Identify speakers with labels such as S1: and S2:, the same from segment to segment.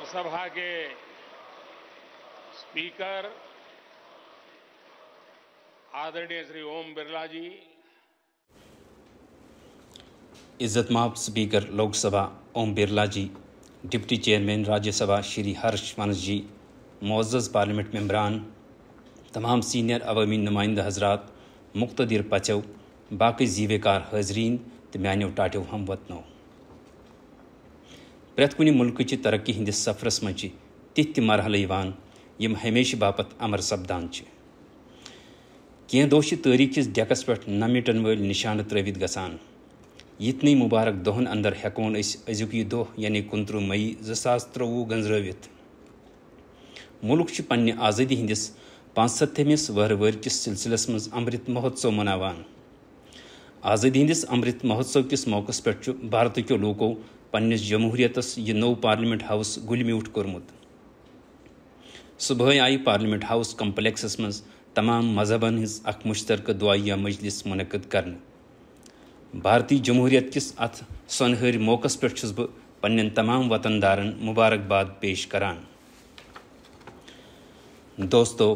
S1: लोकसभा के स्पीकर आदरणीय श्री ओम बिरला जी इज्जत माप speaker Lok Sabha Om Birla ji deputy chairman Rajya Sabha Shri हर्ष मानस जी मोज़ पार्लियामेंट मेंबरान तमाम सीनियर अवमी नुमाइंद हजरात मुख्तर पचव बाकी जीवेकार हाजरीन तो मानव टाटो हम वतनों प्रत मुल्क तरक् हंदिस सफरस मंच तिथ मरहल यम हमेश बापत अमर सपदान कें दोश तारीखिस डकस पे न वल निशान त्रवित ग इतन मुबारक दोहन अंदर हेकोन अजुक यह दोह यानी कुंतु मई जो गंजरवित मुल्क पन्नि आजादी हिंदिस पांसमिस वर कस सिलसिलस मज अमृत महोत्सव मनावान आजादी हंदिस अमृत महोत्सव किस मौक पे भारत को लूको پنٛنِس جمہوٗریتَس یہِ نوٚو پارلِمٮ۪نٛٹ ہاوُس گُلہِ میوٗٹھ کوٚرمُت صُبحٲے آیہِ پارلِمٮ۪نٛٹ ہاوُس کَمپٕلٮ۪کسَس منٛز تمام مذہبَن ہٕنٛز اَکھ مُشترکہٕ دُعایہ مجلِس مُنعقد کرنہٕ بھارتی جمہوٗریت کِس اَتھ سۄنہٲرۍ موقعس پٮ۪ٹھ چھُس بہٕ پنٛنٮ۪ن تمام وطن دارن مُبارکباد پیش کران دوستو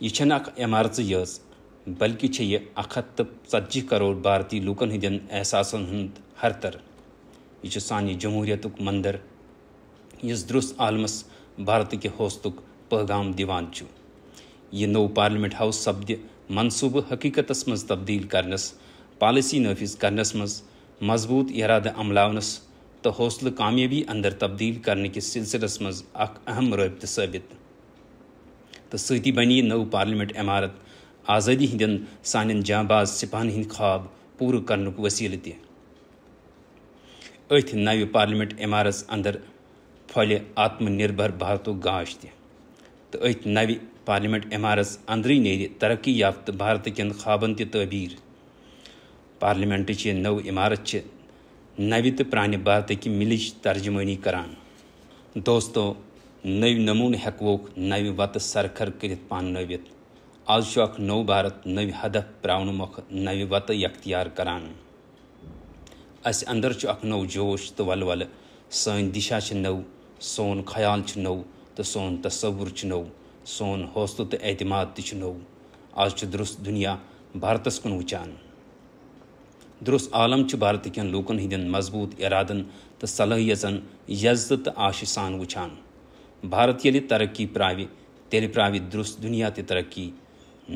S1: یہِ چھَنہٕ اَکھ عمارژٕے یٲژ بلکہِ چھےٚ یہِ اَکھ ہَتھ تہٕ ژَتجی کَرور بھارتی لوٗکَن ہٕنٛدٮ۪ن احساسَن ہُنٛد ہرتر यह सानी जमहूरियत मंदर इस द्रुस आलमस भारत के हौसत पहगाम दिवान यह नव पार्लियामेंट हाउस सपद मनसूब हकीकत मज तब्दील करनस पॉलिसी नफिज करनस मजबूत इराद अमलावनस तो हौसल कामयाबी अंदर तब्दील करने के सिलसिलस मज अहम रबत सबत तो सती बन यह नव इमारत आज़ादी हंदन सान जांबाज सिपाह हंद ख्वाब पूर कर वसील तह अथ नवि पार्लमेंट इमारत अंदर फल आत्मनिर्भर भारत गाश तथ तो नवि पार्लमेंट इमारस अंदर नरक्की याफ्त भारत कन खाबन तबीर पार्लमेंट नव इमारत नव तो प्रान भारत की मिलच तर्जमानी करान दोस्तों नव नमून हेको नवि वत सरखर कर पानवित आज नव भारत नव हदफ प्रावन मुख नव वत यख्तियार करान अस अंदर अख नव जोश तो वल वल सन दिशा नव सोन ख्याल नो तो सोन तस्वुर नो सोन हौसलों तो अतमाद तव आज दुरुस्त दुनिया भारत कुन वचान दुरुस्त आलम भारत कन लूकन हंदन मजबूत इरादन तो सलहियतन यजत तो आश सान वचान भारत ये तरक् प्रावि तेल प्रावि दुरुस्त दुनिया तरक् तरक्की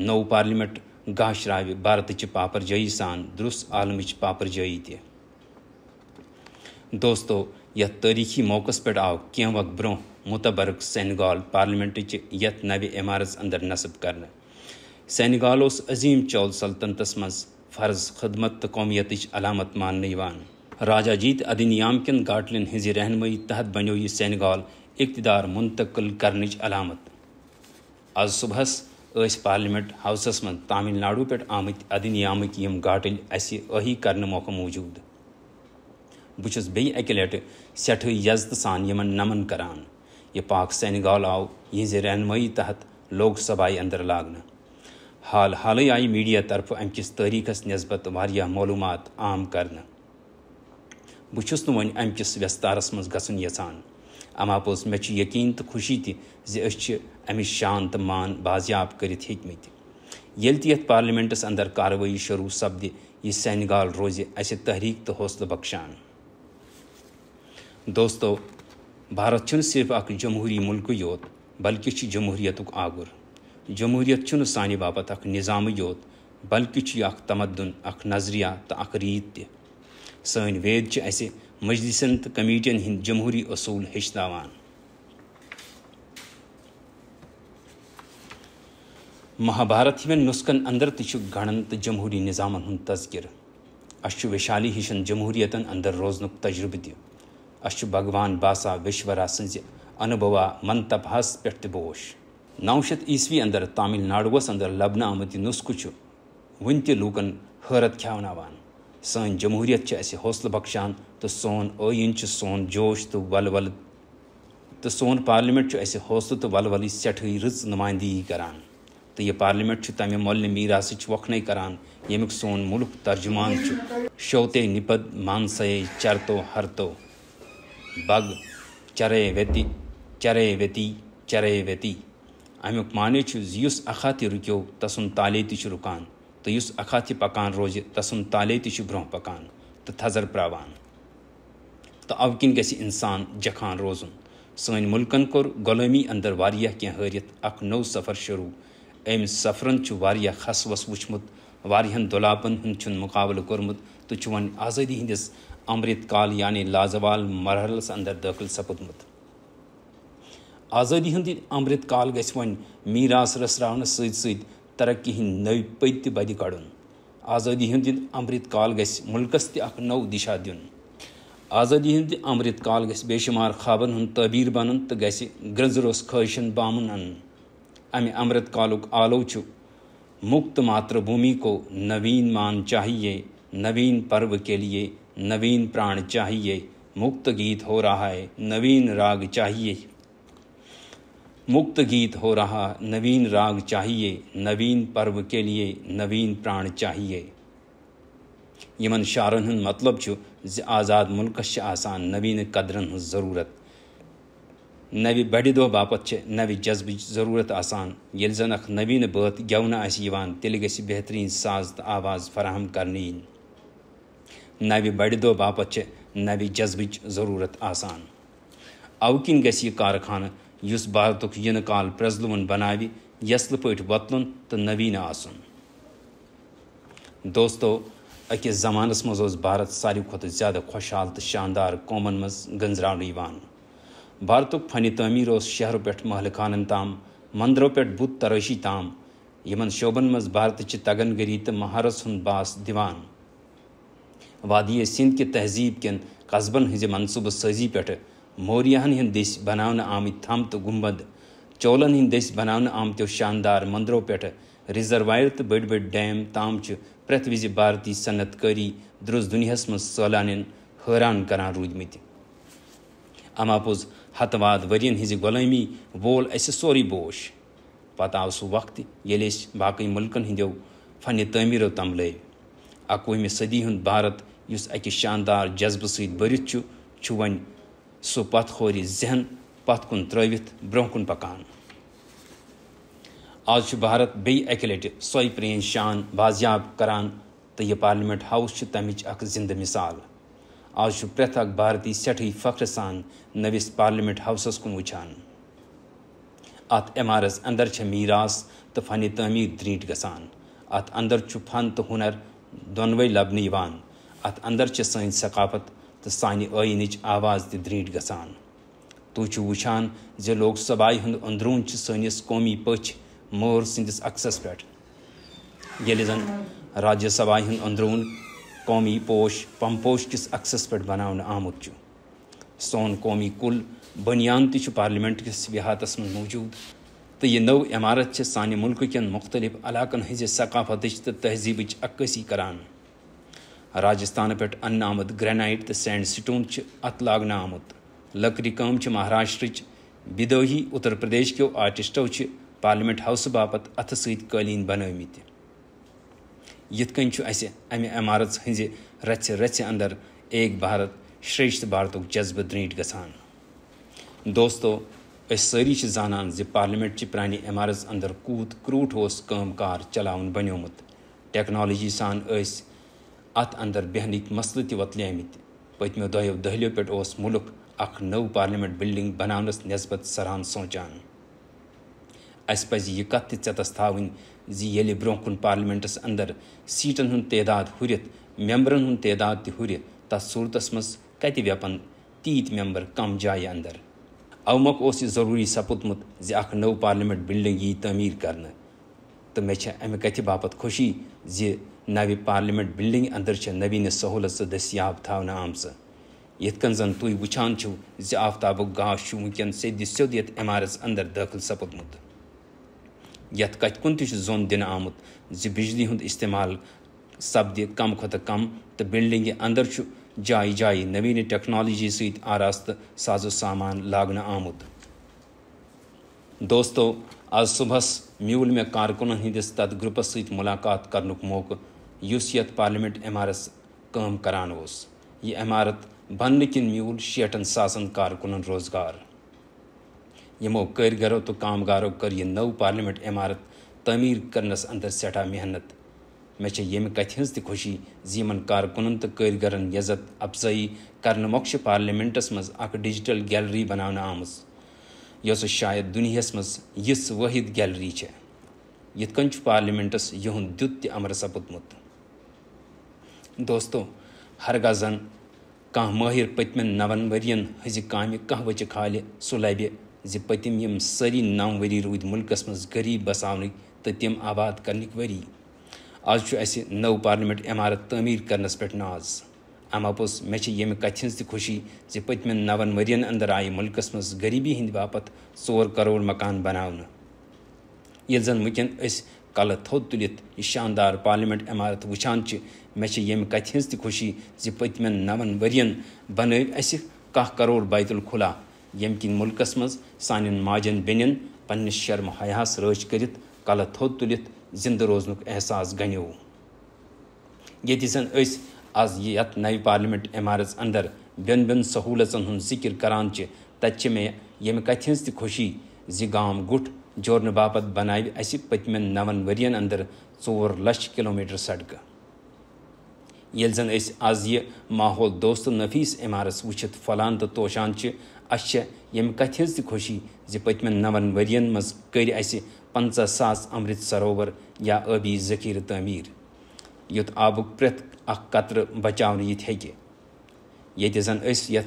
S1: नव पार्लिमेंट गाह श्रावि भारत पापरजयी सान दुरुस्त आलम पापरजयी ते दोस्तों यह तारीखी मौकस आव कह वक्त ब्रो मुतबरक सैनगाल पार्लियामेंट यथ नव इमारत अंदर नस्ब कर सैनगाल अजीम चौल सल्तनत मज फर्ज खदमत तो कौमियत अलामत मान राजा जीत अधिनियाम कन गाटलन हज रहनमई तहत बनो यह सैनगाल इकतदार मुंतकिल कर अलामत आज सुबह पार्लियामेंट हाउसस मज तमिलनाडु पे आमित अधिनियामक यम गाटल अहि कर मौक मौजूद بہٕ چھُس بیٚیہِ اَکہِ لٹہِ سٮ۪ٹھٕے یزتہٕ سان یِمن نمن کران یہِ پاک سینِگال آو یِہنٛزِ رہنمٲیی تحت لوک سبھایہِ انٛدر لاگنہٕ حال حالٕے آیہِ میٖڈیا طرفہٕ امہِ کِس تٲریٖخس نٮ۪سبت واریاہ معلوٗمات عام کرنہٕ بہٕ چھُس نہٕ وۄنۍ امہِ کِس وٮ۪ستارس منٛز گژھُن یژھان اما پوٚز مےٚ چھِ یقیٖن تہٕ خوشی تہِ زِ أسۍ چھِ امِچ شان تہٕ مان بازیاب کٔرِتھ ہیٚتۍمٕتۍ ییٚلہِ تہِ یتھ پارلِمٮ۪نٹس انٛدر کاروٲیی شروٗع سپدِ یہِ سینِگال روزِ اسہِ تحریٖک تہٕ حوصلہٕ بخشان दोस्तों भारत सिर्फ अक जमहूरी मुल्क योत बल्कि जमहूरीत आगुर जमहूरीत सान बापत अक निज़ाम योत बल्कि तमदन अक नजरिया तो अक रीत त सन वेद असि मजलिसन तो कमीटन हंद जमहूरी असूल हचतवान महाभारत हिवन नुस्खन अंदर तणन तो जमहूरी निज़ामन हूं तस्कर अस विशाली हिशन जमहूरीतन अंदर रोजन तजुर्बे अशु भगवान बासा विश्वरा सज पे मंतपहस नौ शत ईस्वी अंदर तमिल नाडुस अंदर लबन आमुत यह नुस्खु वन तह लूकन हरत खवन सन जमहूरियत हौसल बख्शान तो सोन ओन सोन जोश तो वल वल तो सोन पार्लिमेंट हौसल तो वल वल सठी रच नुमाइंदगी करान तो यह पार्लिमेंट तमें मोल मीरास वखन करान यमुक सोन मुल्क तर्जुमान शौते निपद मानसए चरतो हरतो bug, chareveti, chareveti, chareveti. Am upmane chu zius akhati rukyo tasun taleti chu rukan. तो युस अखाति पकान रोज तसुन ताले तिशु ब्रोह पकान तो थजर प्रावान तो अब ग इंसान जखान रोजन सन मुल्कन कोर गुलामी अंदर वारिया कह हरित अख सफर शुरू अम सफरन वारिया खसवस वुचमुत वारियन दुलाबन हूं मुकाबल कोर्मुत तो वन आज़ादी हंदिस अमृतकाल यानि लाजवाल मरहल अंदर दाखिल सपुदमुत आज़ादी हंद अमृत काल ग मीरास रसरावन सरक् हंद नव पद त बद कड़ आज़ादी हंद अमृत काल गुल्कस तक नव दिशा दिन आज़ादी हंद अमृत काल बेशुमार खबन हूँ तबीर बन तो ग्रजरोस खहशन बामन अन अमि अमृत कालुक आलो मुक्त मातृभूमि को नवीन मान चाहिए नवीन पर्व के लिए नवीन प्राण चाहिए मुक्त गीत हो रहा है नवीन राग चाहिए मुक्त गीत हो रहा नवीन राग चाहिए नवीन पर्व के लिए नवीन प्राण चाहिए यमन शारन मतलब आज़ाद मुल्क से आसान नवीन कदरन ज़रूरत नवि बड़ि दो बापत नवि जज्ब ज़रूरत आसान ये जन अख नवीन बत गवन तेल गहतरीन साज तो आवाज़ फराहम कर नवि बड़दो बापत नवि जज्ब ज़रूरत आसान अवकिन गस यह भारत यिन काल प्रजलुन बनाव यल पे वतन तो नवीन आसन दोस्तों अकिस जमानस मज भारत सारे खुद ज्यादा खुशहाल तो शानदार कौमन मज गंजरान भारत फन तमीर उस शहरों पे महल खानन ताम मंदरों पे बुद तराशी ताम यमन शोबन मज भारत तगनगरी तो महारस हुन बास दिवान वादी सिंध के तहजीब कन कस्बन हज मनसूब सजी पे मोरियान हंद दिश बनान आमित थम तो गुम्बद चोलन हंद दिश बनान आमतो शानदार मंदरों पे रिजर्वायर तो बड़ बड़ डैम ताम प्रत वज भारती सनतकारी द्रुस दुनिया मज सलान हैरान करान रूदम अमा पोज हतवाद वरियन हज गुलामी वोल अस सोरी बोश पत आव सह वक्त ये बाकी मुल्क हंदो फन तमीरों तमल लव सदी हंद भारत یُس اَکہِ شاندار جذبہٕ سۭتۍ بٔرِتھ چھُ چھُ وۄنۍ سُہ پتھ خورِ ذہن پتھ کُن ترٲوِتھ برٛونٛہہ کُن پکان آز چھُ بھارت بیٚیہِ اَکہِ لٹہِ سۄے پرٛٲنۍ شان بازیاب کران تہٕ یہِ پارلِمٮ۪نٛٹ ہاوُس چھُ تَمِچ اکھ زِندٕ مِثال آز چھُ پرٛٮ۪تھ اکھ بھارتی سٮ۪ٹھٕے فخرٕ سان نٔوِس پارلِمٮ۪نٛٹ ہاوسَس کُن وٕچھان اَتھ عمارَس اندر چھےٚ میٖراث تہٕ فنہِ تعمیٖر درٛیٖٹ گژھان اَتھ اندر چھُ فن تہٕ ہُنر دۄنوَے لبنہٕ یِوان अत अंदर छ सी सकाफत तो सानि आयनच आवाज़ त ग गसान तुम वुचान जो लोग सबाई हंद अंदरून सनिस कौमी मोर संदिस अक्सस पे ये जन राज्य सभा हंद अंदरून कौमी पोश पमपोश किस अक्सस पे बना आमुत सोन कौमी कुल बनियान तु पार्लियामेंट किस विहातस मं मौजूद तो यह नव इमारत सान मुल्क कन मुख्तलिफ इलाकन हज सकाफत तो तहजीब अक्सी करान राजस्थान पे अन् आमुत ग्रेनाइट तो सैंड स्टोन अत लागना आमुत लकड़ी कम महाराष्ट्र बिदोही उत्तर प्रदेश क्यों आर्टिस्टो पार्लियामेंट हाउस बापत अथ सालीन बनमित इत कमें इमारत हज रच रच अंदर एक भारत श्रेष्ठ भारत जज्ब द्रीठ ग दोस्तो सारी जानान जि पार्लियामेंट ची पानी इमारत अंदर कूत क्रूट उस कार चलान बनोमुत टेक्नोलॉजी सान اَتھ اَندر بیٚہنٕکۍ مسلہٕ تہِ وۄتلیمٕتۍ پٔتمیو دۄیو دٔہلِو پٮ۪ٹھ اوس مُلک اکھ نٔو پارلِمٮ۪نٛٹ بِلڈِنٛگ بناونَس نٮ۪سبت سران سونٛچان اَسہِ پَزِ یہِ کَتھ تہِ ژٮ۪تَس تھاوٕنۍ زِ ییٚلہِ برٛونٛہہ کُن پارلِمٮ۪نٛٹَس اَندر سیٖٹَن ہُنٛد تعداد ہُرِتھ مٮ۪مبرَن ہُنٛد تعداد تہِ ہُرِ تَتھ صوٗرتَس منٛز کَتہِ وٮ۪پَن تیٖتۍ مٮ۪مبر کَم جایہِ اَندر اَومۄکھ اوس یہِ ضروٗری سَپُدمُت زِ اَکھ نٔو پارلِمٮ۪نٛٹ بِلڈِنٛگ یی تعمیٖر کرنہٕ تہٕ مےٚ چھےٚ اَمہِ کَتھِ باپتھ خوشی زِ ناوِ پارلِمٮ۪نٛٹ بِلڈِنٛگ اَنٛدر چھےٚ نٔویٖنہِ سہوٗلت سُہ دٔستیاب تھاونہٕ آمژٕ یِتھ کٔنۍ زَن تُہۍ وٕچھان چھِو زِ آفتابُک گاش چھُ وٕنۍکٮ۪ن سیٚدِ سیوٚد یَتھ عمارَس انٛدر دٲخٕل سَپُدمُت یَتھ کَتھِ کُن تہِ چھُ زوٚن دِنہٕ آمُت زِ بِجلی ہُنٛد استعمال سپدِ کم کھۄتہٕ کم تہٕ بِلڈِنٛگہِ انٛدر چھُ جایہِ جایہِ نٔویٖنہِ ٹٮ۪کنالجی سۭتۍ آراستہٕ سازو سامان لاگنہٕ آمُت دوستو آز صُبحس میوٗل مےٚ کارکُنَن ہِنٛدِس تَتھ گرُپَس سۭتۍ مُلاقات کرنُک موقعہٕ यूसियत पार्लियामेंट इमारत कम करान उस यह इमारत शेटन सासन कारकुनन रोजगार यमो कारीगरों तो कामगारों कर यह नव पार्लियामेंट इमारत तमीर करनस अंदर सठा मेहनत मे यम कथ हज खुशी जमन कारकुन तो कारीगरन यजत अफजाई कर मोख पार्लियामेंटस मज डिजिटल गैलरी बना आम यह शायद दुनिया मज वद गैलरी है इथ कन पार्लियामेंटस युद्ध दुत तमर सपुतमुत दोस्तों ہرگزن کانٛہہ مٲہِر پٔتمٮ۪ن نَوَن ؤرِیَن ہٕنٛزِ کامہِ کانٛہہ ؤچہِ کھالہِ سُہ لَبہِ زِ پٔتِم یِم سٲری نَو ؤری روٗدۍ مُلکَس منٛز غریٖب بَساونٕکۍ تہٕ تِم آباد کرنٕکۍ ؤری آز چھُ اَسہِ نٔو پارلِمٮ۪نٛٹ عمارت تعمیٖر کرنَس پٮ۪ٹھ ناز اَمہِ اَپُز مےٚ چھِ ییٚمہِ کَتھِ ہِنٛز تہِ خوشی زِ پٔتمٮ۪ن نَوَن ؤرِیَن اندر آیہِ مُلکَس منٛز غریٖبی ہِنٛدِ باپتھ ژور کرور مکان بناونہٕ ییٚلہِ زَن وٕنۍکٮ۪ن أسۍ कल थोद तुल यह शानदार पार्लियामेंट इमारत वुचान मे यम कथ हज खुशी जि पतम नवन वरियन बन अस कह करोड़ बैतुलखुला यम किन मुल्कस मज सान माजन बन पन्ने शर्म हयास रच कर कल थोद तुल जिंद रोजन एहसास गनो ये जन आज ये यत पार्लियामेंट इमारत अंदर बेन बेन सहूलतन हूं जिक्र करान तत मे हज खुशी जि गुठ जोड़ने बाप बनाए अस पत्म नवन वरियन अंदर ओर लक्ष कोमीटर सड़क ये जन आज यह माहौल दोस्त नफीस इमारत वुचित फलान तो तोशान अम कथि तुशी जि पत्म नवन वरियन मज कर पंचह सास अमृत सरोवर या आबी जखीर तमीर युत आब प्रेत बचा ये ये जन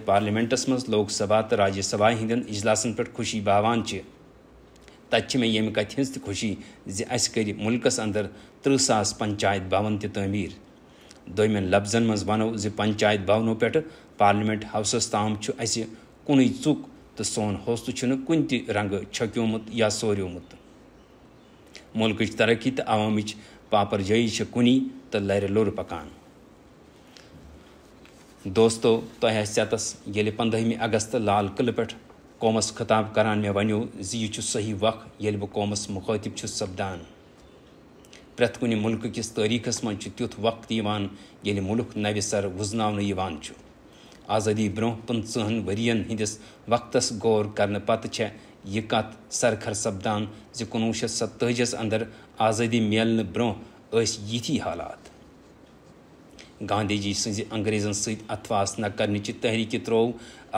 S1: पार्लियामेंटस मज सभा तो राज्यसभा हंदन इजलासन पे खुशी बावान तत् मे यमि कथ हिज खुशी जि अस कर मुल्कस अंदर तृह सास पंचायत भवन तमीर दोमन लफ्जन मज वनो जि पंचायत भवनों पे पार्लियामेंट हाउसस ताम अस कुन चुक तो सोन हौसलह कुन छकोमुत या सोरोमुत मुल्क तरक्की तो अवाम पापर से कुनी तो लर लुर पकान दोस्तों तह तो स यत पंद्रहमि अगस्त लाल किल पे कौमस खताब करान मे वो यह सही वक्त ये बह कौमस मुखातिब सपदान प्रथ कुन मुल्क किस तारीखस मं तुथ वक्त ये मुल्क नव सर वुजन आज़ादी ब्रोह पंचहन वरियन हंदिस वक्त गौर कर पत कथ कत सरखर सपदान जनवह शत सत्ताजस अंदर आज़ादी मिलने ब्रोह यथी हालात गांधी जी सज अंग्रेजन सत अथवास न कर तहरीक त्रो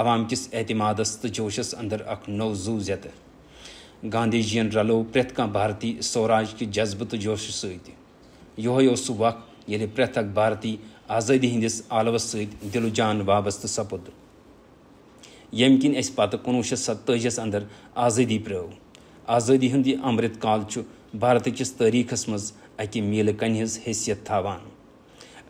S1: عوام کِس اعتمادس تہٕ جوشس انٛدر اکھ نوٚو زُو زٮ۪تہٕ گاندھی جی یَن رَلوو پرٛٮ۪تھ کانٛہہ بھارتی سوراج کہِ جذبہٕ تہٕ جوشہٕ سۭتۍ یِہوے اوس سُہ وق ییٚلہِ پرٛٮ۪تھ اکھ بھارتی آزٲدی ہِنٛدِس عالوس سۭتۍ دِلو جان وابستہٕ سپُد ییٚمہِ کِنۍ اَسہِ پتہٕ کُنوُہ شیٚتھ سَتتٲجیَس انٛدر آزٲدی پرٛٲو آزٲدی ہُنٛد یہِ امرت کال چھُ بھارتہٕ کِس تٲریٖخس منٛز اَکہِ میٖلہٕ کَنہِ ہِنٛز حیثیت تھاوان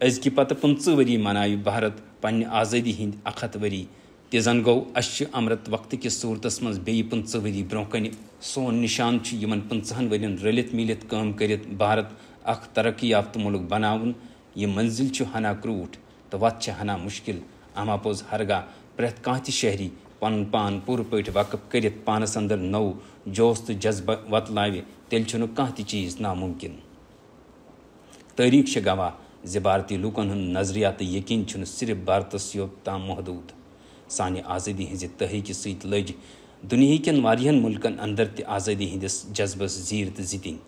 S1: أزکہِ پتہٕ پٕنٛژٕ ؤری مَنایہِ بھارت پنٛنہِ آزٲدی ہِنٛدۍ اَکھ ہَتھ ؤری تہِ زن گوٚو اَسہِ چھِ امرت وقتہٕ کِس صوٗرتس منٛز بیٚیہِ پٕنٛژٕ ؤری برٛونٛہہ کَنہِ سون نِشان چھُ یِمن پٕنٛژٕہن ؤرین رٔلِتھ میٖلِتھ کٲم کٔرِتھ بھارت اکھ ترقی یافتہٕ مُلک بناوُن یہِ منزِل چھُ ہنا کرٛوٗٹھ تہٕ وتھ چھِ ہنا مُشکِل اما پوٚز ہرگاہ پرٛٮ۪تھ کانٛہہ تہِ شہری پنُن پان پوٗرٕ پٲٹھۍ وقف کٔرِتھ پانس انٛدر نوٚو جوش تہٕ جذبہٕ وتلاوِ تیٚلہِ چھُنہٕ کانٛہہ تہِ چیٖز نامُمکِن تٲریٖخ چھِ گواہ زِ بھارتی لوٗکن ہُنٛد نظریات تہٕ یقیٖن چھُنہٕ صرف بھارتس یوت تام محدوٗد سانہِ آزٲدی ہٕنٛزِ تحریٖکہِ سۭتۍ لٔج دُنہیٖکٮ۪ن واریاہن مُلکن انٛدر تہِ آزٲدی ہٕنٛدِس جذبس زیٖر تہٕ زِتِنۍ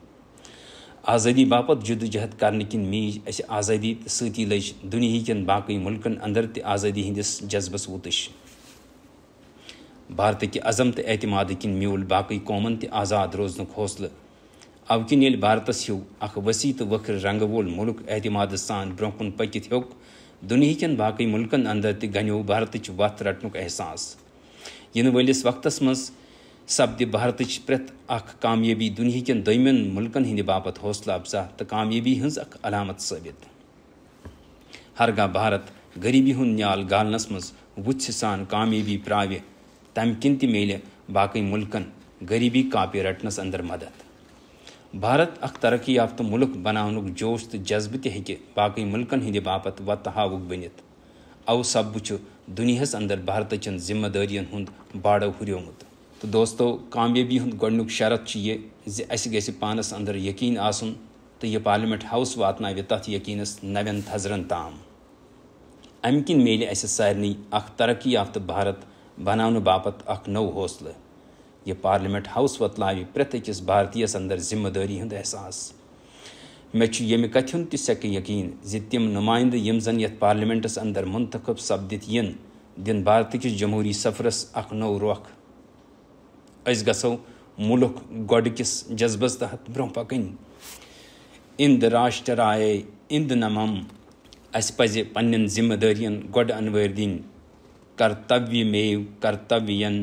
S1: آزٲدی باپتھ جدوجہد کرنہٕ کِنۍ میٖج اَسہِ آزٲدی تہٕ سۭتی لٔج دُنہیٖکٮ۪ن باقٕے مُلکن انٛدر تہِ آزٲدی ہٕنٛدِس جذبس ووتٕش بھارتٕکہِ عزم تہٕ اعتمادٕ کِنۍ میوٗل باقٕے قومن تہِ آزاد روزنُک حوصلہٕ اَوٕ کِنۍ ییٚلہِ بھارتس ہیوٗ اکھ ؤسیع تہٕ ؤکھرٕ رنٛگہٕ وول مُلک اعتمادٕ سان برٛونٛہہ کُن پٔکِتھ ہیوٚک दुनिहचन बाकी मुल्कन अंदर तह भारत वत रटनुक एहसास इन वलिस वक्त मज सपदि भारत प्रेत अख कामयाबी दुनिहचन दमियन मुल्कन हंद बापत हौसला अफजा तो कामयाबी हज अख अलामत सबित हरगा भारत गरीबी हूं न्याल गालनस मज वुत्स सान कामयाबी प्रावि तम किन त मिले बाकी मुल्कन गरीबी कापि रटनस अंदर मदद भारत अख तरक्की याफ्त मुल्क बनानुक जोश तो जज्ब ते बाकी मुल्कन हंद बापत वत तहावुक बनित अव सब दुनिया अंदर भारत चन जिम्मेदारियन हूँ बाड़ो हुरमुत तो दोस्तों कामयाबी हूँ गुक शरत ये जस ग पानस अंदर यकीन आसन तो यह पार्लियामेंट हाउस वातन तथ यकीनस नवन थजरन तम अमक मिले अस सारे अख तरक्की याफ्त भारत बनाने बापत अख नौ हौसलह यह पार्लियामेंट हाउस वतल प्रत अकिस भारतीय अंदर जिम्मेदारी हंद एहसास मे यमि कथ हूं तक यकीन जम नुमाइंद जन ये पार्लियामेंटस अंदर मुंतखब सपद यन दिन भारत किस जमहूरी सफरस अख नव रोख अस गो मुल्क गोडकिस जज्बस तहत ब्रोह पक इंद राष्ट्राय इंद नमम अस पज पन्न जिम्मेदारियन गोड अनवर दिन कर्तव्य मेव कर्तव्यन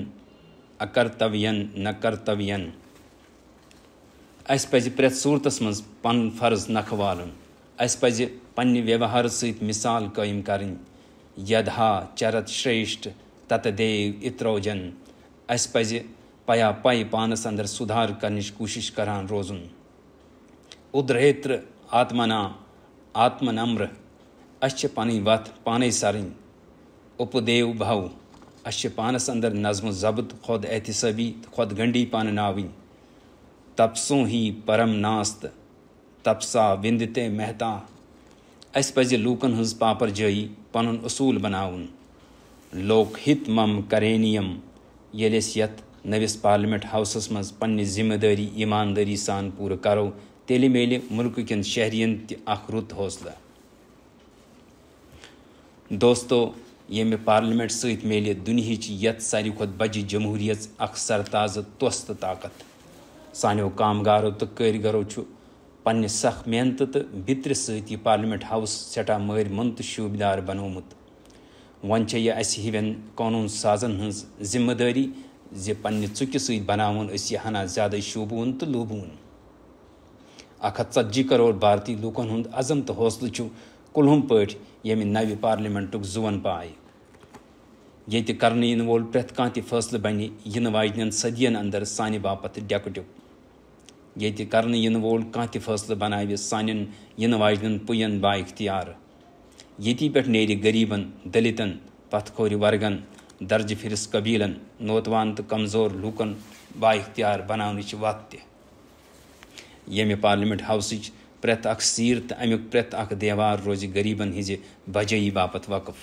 S1: اکرتوین نکرتوین اس پزِ پرٛٮ۪تھ صوٗرتس منٛز پنُن فرض نکھٕ والُن اَسہِ پزِ پننہِ ویوہارٕ سۭتۍ مِثال قٲیِم کرٕنۍ یدہا چرت شریشٹ تتہٕ دیو اِتروجن اَسہِ پزِ پیا پے پانس انٛدر سُدھار کرنٕچ کوٗشش کران روزُن اُدریتر آتمنا آتمنمبر اَسہِ چھِ پنٕنۍ وتھ پانے سرٕنۍ اُپدیو بھو अ पानस अंदर नज़म ज़बत खुद एहतसबी खुद गंडी पान नावी तपसो ही परम नास्त तपसा विंदते महता अस पज लूकन हज पापर जई पन असूल बनाउन लोक हित मम करेनियम ये यथ नविस पार्लिमेंट हाउसस मज पन्ने जिम्मेदारी ईमानदारी सान पूर करो तेल मिले मुल्क कन तुत हौसला दोस्तों यमि पार्लिमेंट सले दुनिच यथ सारे खुद बजि जमहूरियत अक्सर ताज़ तोस्त ताकत सानो कामगारों तो कारीगरों पन्ने सख मेहनत तो बितर सी पार्लिमेंट हाउस सटा मर मन शूबदार बनोमुत वन अस हिवन कानून साजन हज जिम्मेदारी जि पे चुकि सनावन यह ज्यादा शोबून तो लोबून अख हथ करोड़ भारतीय लूकन हूं अजम तो हौसलु कुलहम पे यमि नवि पार्लिमेंट जुवन पाए ये कर वोल प्रेथ कह बन इन वाजन सदियन अंदर सान बापत डेकटुक ये कर वोल कह फैसल सान इन वाजन पुयन बा इख्तियार ये पे गरीबन दलितन पथखोर वर्गन दर्ज फिरस कबीलन नौतवान तो कमज़ोर लूक बा इख्तियार बनान वत पार्लिमेंट हाउस پرٛٮ۪تھ اَکھ سیٖر تہٕ اَمیُک پرٛٮ۪تھ اَکھ دیوار روزِ غریٖبن ہِنٛزِ بجٲیی باپتھ وقف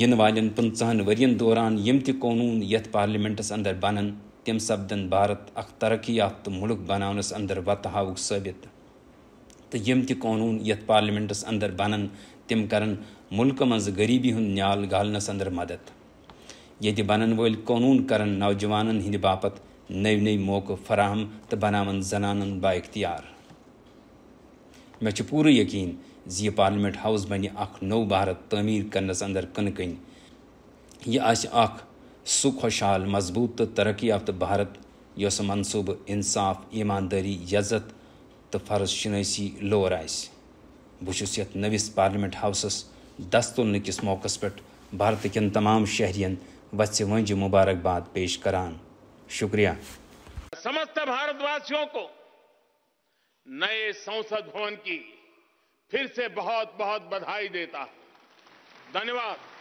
S1: یِنہٕ والٮ۪ن پٕنٛژٕہن ؤرین دوران یِم تہِ قونوٗن یَتھ پارلِمٮ۪نٛٹس انٛدر بنن تِم سپدن بھارت اکھ ترقی یافتہٕ مُلک بناونس انٛدر وتہٕ ہاوُکھ ثٲبِت تہٕ یِم تہِ قونوٗن یَتھ پارلِمٮ۪نٛٹس انٛدر بنن تِم کرن مُلکہٕ منٛز غریٖبی ہُنٛد نیال گالنس انٛدر مدد ییٚتہِ بنن وٲلۍ قونوٗن کرن نوجوانن ہِنٛدِ باپتھ नई नई मौक़ फराहम तो बनावन जनानन बाख्तियार मे पूरे यकीन जि पार्लियामेंट हाउस बन नो भारत तमीर करनस अंदर कन कन यह सु खुशहाल मजबूत तो तरक्की याफ्त भारत योस मनसूब इंसाफ ईमानदारी यजत तो फर्ज शनसी लोर आस यथ नविस पार्लियामेंट हाउसस दस तुलन किस मौक़स पे भारत कन तमाम शहरियन वत्स वंज मुबारकबाद पेश करान शुक्रिया समस्त भारतवासियों को नए संसद भवन की फिर से बहुत बहुत बधाई देता हूं धन्यवाद